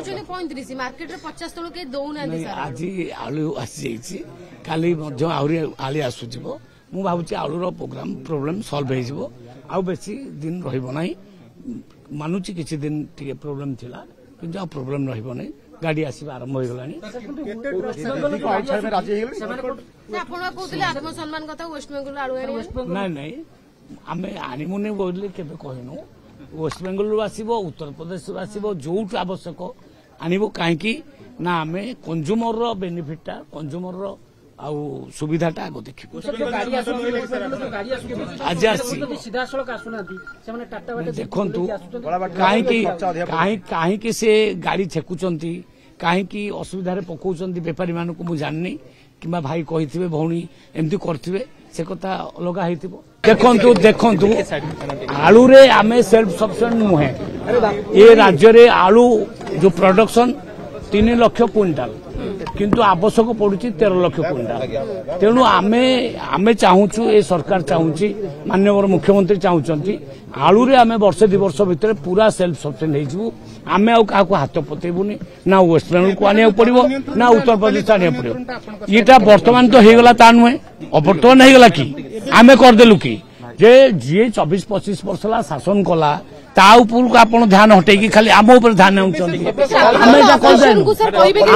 କହୁଛନ୍ତି ପଇଁତିରିଶ ମାର୍କେଟରେ ପଚାଶ ତଳୁ କେହି ଦଉନାହାନ୍ତି ଆଜି ଆଳୁ ଆସିଯାଇଛି କାଲି ମଧ୍ୟ ଆହୁରି ଆଳି ଆସୁଯିବ ମୁଁ ଭାବୁଛି ଆଳୁର ପ୍ରୋଗ୍ରାମ ପ୍ରୋବ୍ଲେମ୍ ସଲ୍ଭ ହେଇଯିବ ଆଉ ବେଶୀ ଦିନ ରହିବ ନାହିଁ ମାନୁଛି କିଛି ଦିନ ଟିକେ ପ୍ରୋବ୍ଲେମ୍ ଥିଲା କିନ୍ତୁ ଆଉ ପ୍ରୋବ୍ଲେମ୍ ରହିବ ନାହିଁ ଗାଡି ଆସିବା ଆରମ୍ଭ ହେଇଗଲାଣି ଆପଣ କହୁଥିଲେ ଆତ୍ମସମ୍ମାନ କଥା ୱେଷ୍ଟବେଙ୍ଗଲ ଆଳୁ ନାଇଁ ନାଇଁ ଆମେ ଆଣିବୁନି ବୋଲି କେବେ କହିନୁ ୱେଷ୍ଟବେଙ୍ଗଲରୁ ଆସିବ ଉତ୍ତରପ୍ରଦେଶରୁ ଆସିବ ଯୋଉଠୁ ଆବଶ୍ୟକ ଆଣିବୁ କାହିଁକି ନା ଆମେ କଞ୍ଜୁମରର ବେନିଫିଟଟା କଞ୍ଜୁମରର ଆଉ ସୁବିଧାଟା ଆଗ ଦେଖିବୁ ଆଜି ଆସିଛି ଦେଖନ୍ତୁ କାହିଁକି କାହିଁକି ସେ ଗାଡ଼ି ଛେକୁଛନ୍ତି କାହିଁକି ଅସୁବିଧାରେ ପକାଉଛନ୍ତି ବେପାରୀମାନଙ୍କୁ ମୁଁ ଜାଣିନି କିମ୍ବା ଭାଇ କହିଥିବେ ଭଉଣୀ ଏମିତି କରିଥିବେ ସେ କଥା ଅଲଗା ହେଇଥିବ ଦେଖନ୍ତୁ ଦେଖନ୍ତୁ ଆଳୁରେ ଆମେ ସେଲ୍ଫ ସଫିସିଏଣ୍ଟ ନୁହେଁ ये राज्य रे आलू जो प्रोडक्शन तीन लक्ष क्विंटाल কিন্তু আবশ্যক পড়ুছি তের লক্ষ কুইন্টাল তেণু আমি আমি চাহুছু এ সরকার চাহুছি মাননীয় মুখ্যমন্ত্রী চাহুছেন আলুরে আমি বর্ষে দুই বর্ষ ভিতরে পুরা সেলফ সফিসিয়েন্ট হয়েছু আমি আউ কাহু হাত পতাইবুনি না ওয়েস্ট বেঙ্গলকে আনিବାକୁ পড়িব না উত্তরপ্রদেশ আনিବାକୁ পড়িব এটা বর্তমান তো হয়ে গলা তা নুহে অবর্তমান হয়ে গলা কি আমি করদেলু কি যে যিয়ে চবিশ পঁচিশ বর্ষ হল শাসন কলা তা উপরକୁ ଆପଣ ଧ୍ୟାନ ହଟେଇକି ଖାଲି ଆମ ଉପରେ ଧ୍ୟାନ ନେଉଛନ୍ତି ଆମେ ଏଇଟା କହିପାରିବୁ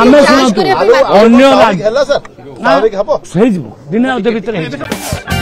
ଆମେ ଶୁଣନ୍ତୁ ଅନ୍ୟ ହେଇଯିବ ଦିନେ ଅଧେ ଭିତରେ ହେଇଯିବ